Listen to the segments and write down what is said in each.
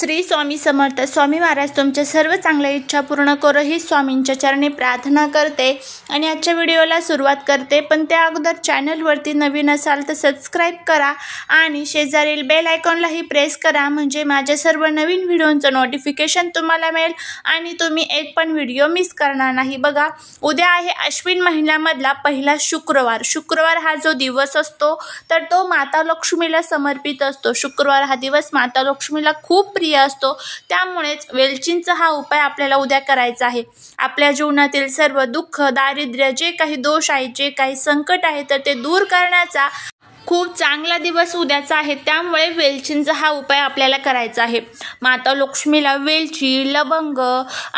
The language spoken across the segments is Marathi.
श्री स्वामी समर्थ स्वामी महाराज तुमच्या सर्व चांगल्या इच्छा पूर्ण करो ही स्वामींच्या चरणी प्रार्थना करते आणि आजच्या व्हिडिओला सुरुवात करते पण त्या अगोदर चॅनलवरती नवीन असाल तर सबस्क्राईब करा आणि शेजारील बेल आयकॉनलाही प्रेस करा म्हणजे माझ्या सर्व नवीन व्हिडिओंचं नोटिफिकेशन तुम्हाला मिळेल आणि तुम्ही एक पण व्हिडिओ मिस करणार नाही बघा उद्या आहे अश्विन महिन्यामधला पहिला शुक्रवार शुक्रवार हा जो दिवस असतो तर तो माता लक्ष्मीला समर्पित असतो शुक्रवार हा दिवस माता लक्ष्मीला खूप प्रिय असतो त्यामुळेच वेलचींचा हा उपाय आपल्याला उद्या करायचा आहे आपल्या जीवनातील सर्व दुःख दारिद्र्य जे काही दोष आहे जे काही संकट आहे तर ते दूर करण्याचा खूप चांगला दिवस उद्याचा आहे त्यामुळे वेलचींचा हा उपाय आपल्याला करायचा आहे माता लक्ष्मीला वेलची लवंग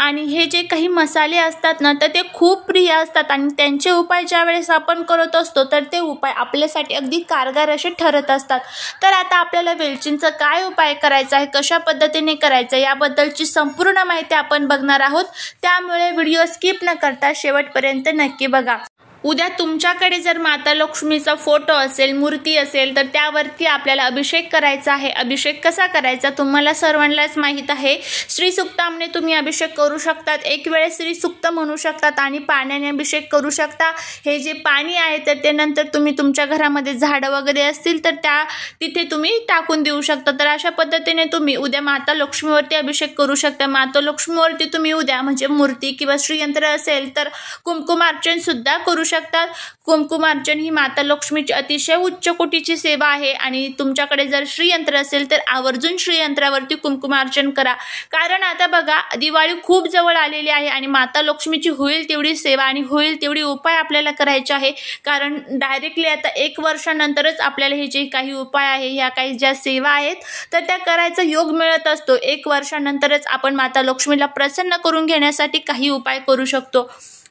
आणि हे जे काही मसाले असतात ना तर ते खूप प्रिय असतात आणि त्यांचे उपाय ज्या वेळेस आपण करत असतो तर ते उपाय आपल्यासाठी अगदी कारगार असे ठरत असतात तर आता आपल्याला वेलचींचा काय उपाय करायचा आहे कशा पद्धतीने करायचं याबद्दलची संपूर्ण माहिती आपण बघणार आहोत त्यामुळे व्हिडिओ स्किप न करता शेवटपर्यंत नक्की बघा उद्या तुमच्याकडे जर माता लक्ष्मीचा फोटो असेल मूर्ती असेल तर त्यावरती आपल्याला अभिषेक करायचा आहे अभिषेक कसा करायचा तुम्हाला सर्वांनाच माहीत आहे श्रीसुक्तामने तुम्ही अभिषेक करू शकतात एक वेळेस श्रीसुक्त म्हणू शकतात आणि पाण्याने अभिषेक करू शकता हे जे पाणी आहे तर ते नंतर तुम्ही तुमच्या घरामध्ये झाडं वगैरे असतील तर त्या तिथे तुम्ही टाकून देऊ शकता तर अशा पद्धतीने तुम्ही उद्या माता लक्ष्मीवरती अभिषेक करू शकता माता लक्ष्मीवरती तुम्ही उद्या म्हणजे मूर्ती किंवा श्रीयंत्र असेल तर कुमकुमार्चन सुद्धा करू शकतात अर्चन ही माता लक्ष्मीची अतिशय उच्च कोटीची सेवा आहे आणि तुमच्याकडे जर श्रीयंत्र असेल तर आवर्जून श्रीयंत्रावरती कुमकुमार्चन करा कारण आता बघा दिवाळी खूप जवळ आलेली आहे आणि माता लक्ष्मीची होईल तेवढी सेवा आणि होईल तेवढी उपाय आपल्याला करायचे आहे कारण डायरेक्टली आता एक वर्षानंतरच आपल्याला हे जे काही उपाय आहे ह्या काही ज्या सेवा आहेत तर त्या करायचा योग मिळत असतो एक वर्षानंतरच आपण माता लक्ष्मीला प्रसन्न करून घेण्यासाठी काही उपाय करू शकतो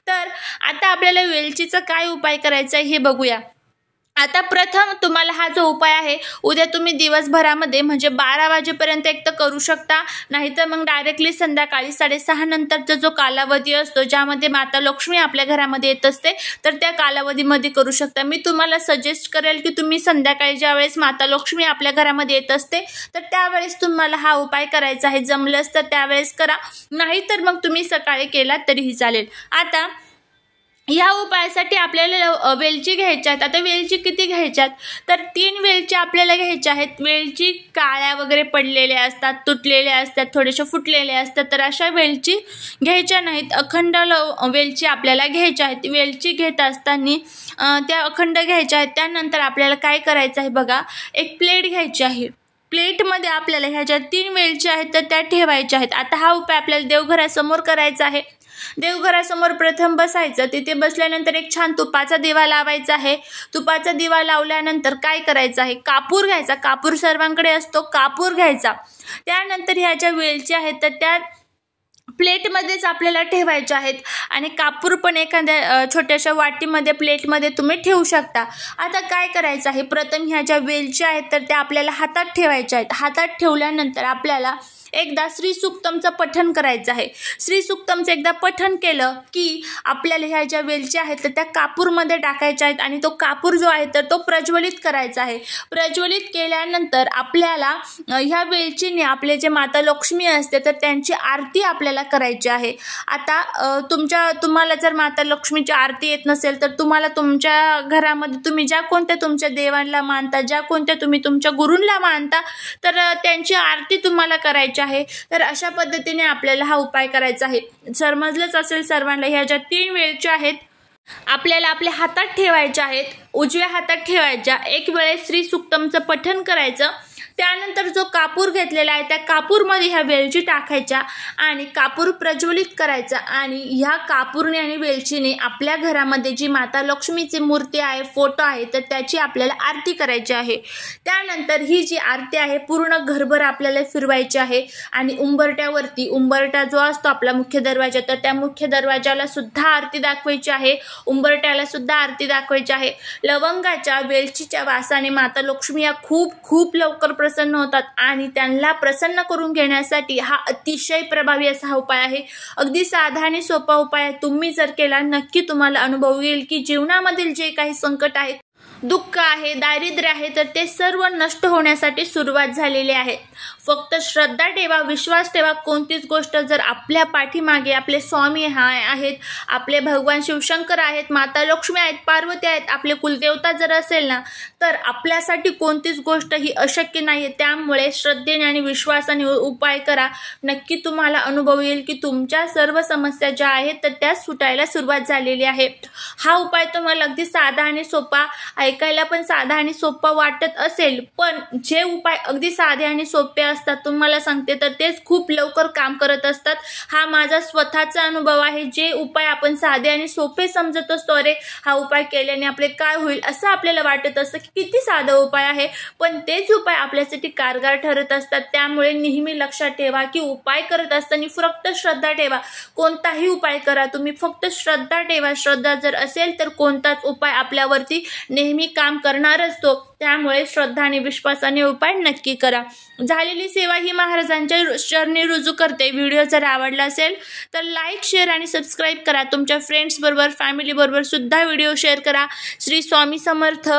तर आता आपल्याला वेलचीचा काय उपाय करायचा आहे हे बघूया आता प्रथम तुम्हाला हा जो उपाय आहे उद्या तुम्ही दिवसभरामध्ये म्हणजे बारा वाजेपर्यंत एक तर करू शकता नाहीतर मग डायरेक्टली संध्याकाळी साडेसहा नंतरचा जो कालावधी असतो ज्यामध्ये माता लक्ष्मी आपल्या घरामध्ये येत असते तर त्या कालावधीमध्ये करू शकता मी तुम्हाला सजेस्ट करेल की तुम्ही संध्याकाळी ज्या वेळेस माता लक्ष्मी आपल्या घरामध्ये येत असते तर त्यावेळेस तुम्हाला हा उपाय करायचा आहे जमलंच तर त्यावेळेस करा नाही मग तुम्ही सकाळी केला तरीही चालेल आता या उपायासाठी आपल्याला वेलची घ्यायच्या आहेत आता वेलची किती घ्यायच्यात तर तीन वेलची आपल्याला घ्यायच्या आहेत वेलची काळ्या वगैरे पडलेल्या असतात तुटलेल्या असतात थोडेसे फुटलेल्या असतात तर अशा वेलची घ्यायच्या नाहीत अखंड वेलची आपल्याला घ्यायच्या आहेत वेलची घेत असताना त्या अखंड घ्यायच्या आहेत त्यानंतर आपल्याला काय करायचं आहे बघा एक प्लेट घ्यायची आहे प्लेटमध्ये आपल्याला ह्याच्या तीन वेलच्या आहेत तर त्या ठेवायच्या आहेत आता हा उपाय आपल्याला देवघरासमोर करायचा आहे देवघरासमोर प्रथम बसायचं तिथे बसल्यानंतर एक छान तुपाचा दिवा लावायचा आहे तुपाचा दिवा लावल्यानंतर काय करायचं आहे कापूर घ्यायचा कापूर सर्वांकडे असतो कापूर घ्यायचा त्यानंतर ह्या ज्या वेलच्या आहेत तर त्या प्लेटमध्येच आपल्याला ठेवायच्या आहेत आणि कापूर पण एखाद्या छोट्याशा वाटीमध्ये प्लेटमध्ये तुम्ही ठेवू शकता आता काय करायचं आहे प्रथम ह्या ज्या वेलच्या आहेत तर त्या आपल्याला हातात ठेवायच्या आहेत हातात ठेवल्यानंतर आपल्याला एकदा श्री सुक्तमचं पठन करायचं आहे श्री सुक्तमचं एकदा पठन केलं की आपल्याला ह्या ज्या वेलच्या आहेत तर त्या कापूरमध्ये टाकायच्या आहेत आणि तो कापूर जो आहे तर तो प्रज्वलित करायचा आहे प्रज्वलित केल्यानंतर आपल्याला ह्या वेलचीने आपले जे माता लक्ष्मी असते तर त्यांची आरती आपल्याला करायची आहे आता तुमच्या तुम्हाला जर माता लक्ष्मीची आरती येत नसेल तर तुम्हाला तुमच्या घरामध्ये तुम्ही ज्या कोणत्या तुमच्या देवांना मानता ज्या कोणत्या तुम्ही तुमच्या गुरूंना मानता तर त्यांची आरती तुम्हाला करायची आहे तर अशा पद्धतीने आपल्याला हा उपाय करायचा आहे समजलंच असेल सर्वांना ह्या ज्या तीन वेळच्या आहेत आपल्याला आपल्या हातात ठेवायच्या आहेत उजव्या हातात ठेवायच्या एक वेळेस श्री सुक्तमचं पठन करायचं त्यानंतर जो कापूर घेतलेला आहे त्या कापूरमध्ये ह्या वेलची टाकायच्या आणि कापूर प्रज्वलित करायचा आणि ह्या कापूरने आणि वेलचीने आपल्या घरामध्ये जी माता लक्ष्मीची मूर्ती आहे फोटो आहे तर त्याची आपल्याला आरती करायची आहे त्यानंतर ही जी आरती आहे पूर्ण घरभर आपल्याला फिरवायची आहे आणि उंबरट्यावरती उंबरटा जो असतो आपला मुख्य दरवाजा तर त्या मुख्य दरवाजाला सुद्धा आरती दाखवायची आहे उंबरट्याला सुद्धा आरती दाखवायची आहे लवंगाच्या वेलचीच्या वासाने माता लक्ष्मी या खूप खूप लवकर प्रसन्न होतात आणि त्यांना प्रसन्न करून घेण्यासाठी हा अतिशय प्रभावी असा उपाय आहे अगदी साधा आणि सोपा उपाय तुम्ही जर केला नक्की तुम्हाला अनुभव येईल की जीवनामधील जे काही संकट आहेत दुःख आहे दारिद्र्य आहे तर ते सर्व नष्ट होण्यासाठी सुरुवात झालेली आहे फक्त श्रद्धा ठेवा विश्वास ठेवा कोणतीच गोष्ट जर आपल्या पाठीमागे आपले स्वामी हा आहेत आपले भगवान शिवशंकर आहेत माता लक्ष्मी आहेत पार्वती आहेत आपले कुलदेवता जर असेल ना तर आपल्यासाठी कोणतीच गोष्ट ही अशक्य नाही आहे त्यामुळे श्रद्धेने आणि विश्वासाने उपाय करा नक्की तुम्हाला अनुभव येईल की तुमच्या सर्व समस्या ज्या आहेत तर त्या सुटायला सुरुवात झालेली आहे हा उपाय तुम्हाला अगदी साधा आणि सोपा आहे ऐकायला पण साधा आणि सोपा वाटत असेल पण जे उपाय अगदी साधे आणि सोपे असतात तुम्हाला सांगते तर तेच खूप लवकर काम करत असतात हा माझा स्वतःचा अनुभव आहे जे उपाय आपण साधे आणि सोपे समजत असतो अरे हा उपाय केल्याने आपले काय होईल असं आपल्याला वाटत असतं की किती साधा उपाय आहे पण तेच उपाय आपल्यासाठी कारगार ठरत असतात त्यामुळे नेहमी लक्षात ठेवा की उपाय करत असताना फक्त श्रद्धा ठेवा कोणताही उपाय करा तुम्ही फक्त श्रद्धा ठेवा श्रद्धा जर असेल तर कोणताच उपाय आपल्यावरती नेहमी मी काम करणार असतो त्यामुळे श्रद्धाने विश्वासाने उपाय नक्की करा झालेली सेवा ही महाराजांच्या चरणी रुजू करते व्हिडिओ जर आवडला असेल तर लाईक शेअर आणि सबस्क्राईब करा तुमच्या फ्रेंड्सबरोबर फॅमिलीबरोबर सुद्धा व्हिडिओ शेअर करा श्री स्वामी समर्थ